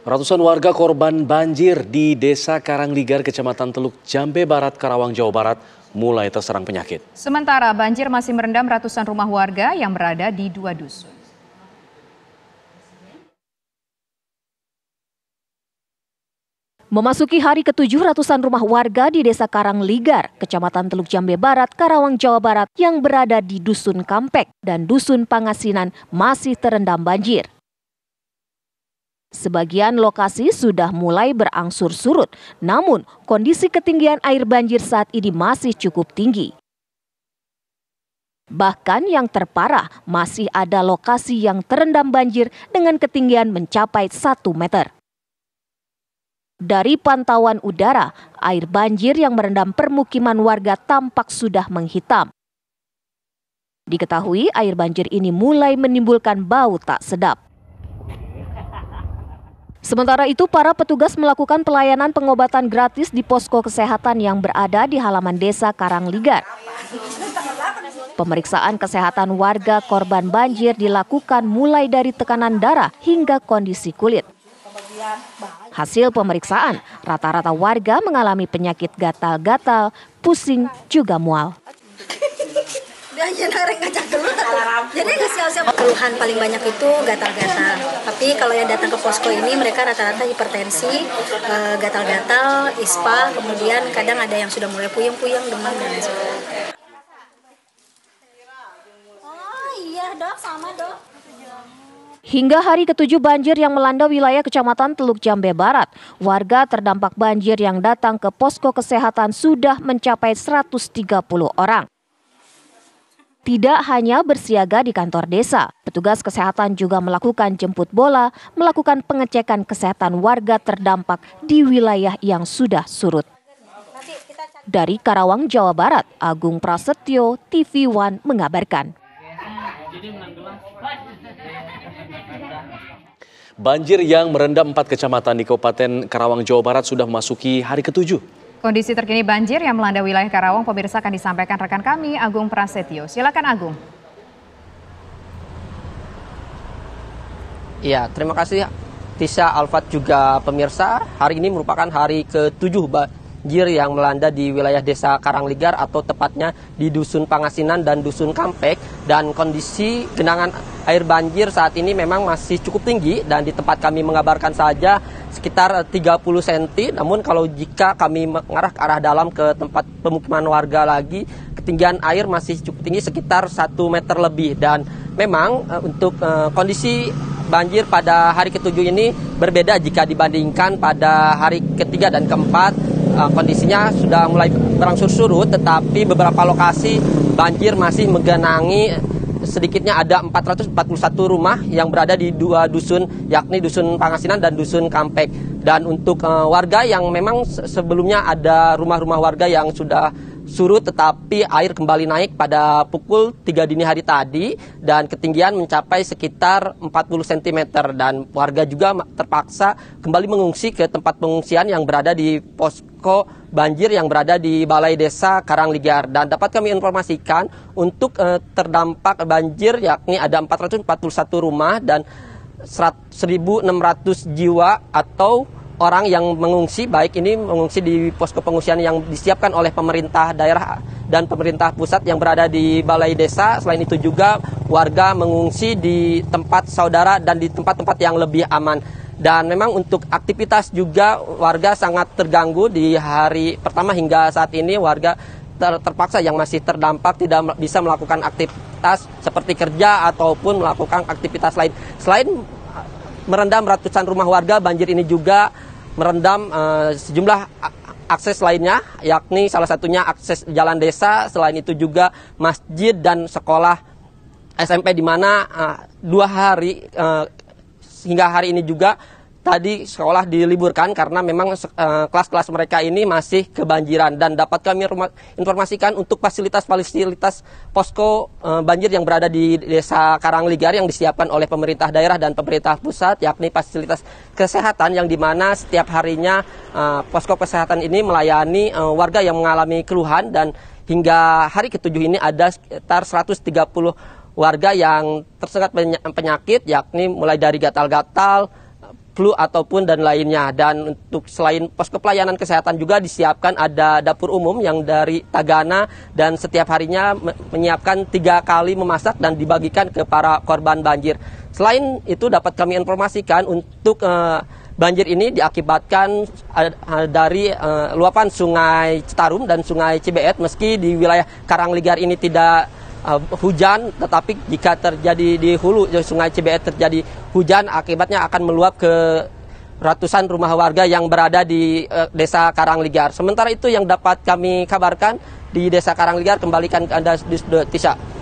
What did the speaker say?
Ratusan warga korban banjir di Desa Karangligar, Kecamatan Teluk Jambe Barat, Karawang, Jawa Barat mulai terserang penyakit. Sementara banjir masih merendam ratusan rumah warga yang berada di dua dusun. Memasuki hari ketujuh ratusan rumah warga di Desa Karangligar, Kecamatan Teluk Jambe Barat, Karawang, Jawa Barat yang berada di Dusun Kampek dan Dusun Pangasinan masih terendam banjir. Sebagian lokasi sudah mulai berangsur surut, namun kondisi ketinggian air banjir saat ini masih cukup tinggi. Bahkan yang terparah, masih ada lokasi yang terendam banjir dengan ketinggian mencapai 1 meter. Dari pantauan udara, air banjir yang merendam permukiman warga tampak sudah menghitam. Diketahui air banjir ini mulai menimbulkan bau tak sedap. Sementara itu, para petugas melakukan pelayanan pengobatan gratis di posko kesehatan yang berada di halaman desa Karangligar. Pemeriksaan kesehatan warga korban banjir dilakukan mulai dari tekanan darah hingga kondisi kulit. Hasil pemeriksaan, rata-rata warga mengalami penyakit gatal-gatal, pusing, juga mual keluhan paling banyak itu gatal-gatal tapi kalau yang datang ke posko ini mereka rata-rata hipertensi eh, gatal-gatal ispa kemudian kadang ada yang sudah mulai puyeng-puyeng demam dan lain sebagainya oh iya dok sama dok Hingga hari ketujuh banjir yang melanda wilayah Kecamatan Teluk Jambe Barat, warga terdampak banjir yang datang ke posko kesehatan sudah mencapai 130 orang. Tidak hanya bersiaga di kantor desa, petugas kesehatan juga melakukan jemput bola, melakukan pengecekan kesehatan warga terdampak di wilayah yang sudah surut. Dari Karawang, Jawa Barat, Agung Prasetyo, TV One mengabarkan. Banjir yang merendam empat kecamatan di Kabupaten Karawang, Jawa Barat sudah memasuki hari ketujuh. Kondisi terkini banjir yang melanda wilayah Karawang pemirsa akan disampaikan rekan kami Agung Prasetyo. Silakan Agung. Ya, terima kasih Tisa Alfat juga pemirsa. Hari ini merupakan hari ke-7 banjir yang melanda di wilayah Desa Karangligar atau tepatnya di Dusun Pangasinan dan Dusun Kampek dan kondisi genangan air banjir saat ini memang masih cukup tinggi dan di tempat kami mengabarkan saja sekitar 30 cm. Namun kalau jika kami mengarah ke arah dalam ke tempat pemukiman warga lagi, ketinggian air masih cukup tinggi sekitar 1 meter lebih dan memang eh, untuk eh, kondisi banjir pada hari ketujuh ini berbeda jika dibandingkan pada hari ketiga dan keempat eh, kondisinya sudah mulai berangsur surut tetapi beberapa lokasi banjir masih menggenangi sedikitnya ada 441 rumah yang berada di dua dusun yakni dusun Pangasinan dan dusun Kampek. Dan untuk uh, warga yang memang sebelumnya ada rumah-rumah warga yang sudah surut tetapi air kembali naik pada pukul 3 dini hari tadi dan ketinggian mencapai sekitar 40 cm dan warga juga terpaksa kembali mengungsi ke tempat pengungsian yang berada di posko banjir yang berada di Balai Desa Karangligar dan dapat kami informasikan untuk eh, terdampak banjir yakni ada 441 rumah dan 1.600 jiwa atau orang yang mengungsi baik ini mengungsi di posko pengungsian yang disiapkan oleh pemerintah daerah dan pemerintah pusat yang berada di balai desa. Selain itu juga warga mengungsi di tempat saudara dan di tempat-tempat yang lebih aman. Dan memang untuk aktivitas juga warga sangat terganggu di hari pertama hingga saat ini warga ter terpaksa yang masih terdampak tidak bisa melakukan aktivitas seperti kerja ataupun melakukan aktivitas lain. Selain merendam ratusan rumah warga. Banjir ini juga merendam uh, sejumlah akses lainnya, yakni salah satunya akses jalan desa, selain itu juga masjid dan sekolah SMP di mana uh, dua hari uh, hingga hari ini juga tadi sekolah diliburkan karena memang eh, kelas-kelas uh, mereka ini masih kebanjiran dan dapat kami informasikan untuk fasilitas-fasilitas posko uh, banjir yang berada di Desa Karangligar yang disiapkan oleh pemerintah daerah dan pemerintah pusat yakni fasilitas kesehatan yang dimana setiap harinya uh, posko kesehatan ini melayani uh, warga yang mengalami keluhan dan hingga hari ketujuh ini ada sekitar 130 warga yang tersengat penyakit yakni mulai dari gatal-gatal flu ataupun dan lainnya. Dan untuk selain posko pelayanan kesehatan juga disiapkan ada dapur umum yang dari Tagana dan setiap harinya menyiapkan tiga kali memasak dan dibagikan ke para korban banjir. Selain itu dapat kami informasikan untuk uh, banjir ini diakibatkan dari eh, luapan Sungai Citarum dan Sungai Cibeet meski di wilayah Karangligar ini tidak uh, hujan, tetapi jika terjadi di hulu Sungai CBE terjadi hujan, akibatnya akan meluap ke ratusan rumah warga yang berada di uh, Desa Karangligar. Sementara itu yang dapat kami kabarkan di Desa Karangligar kembalikan ke Anda di Tisa.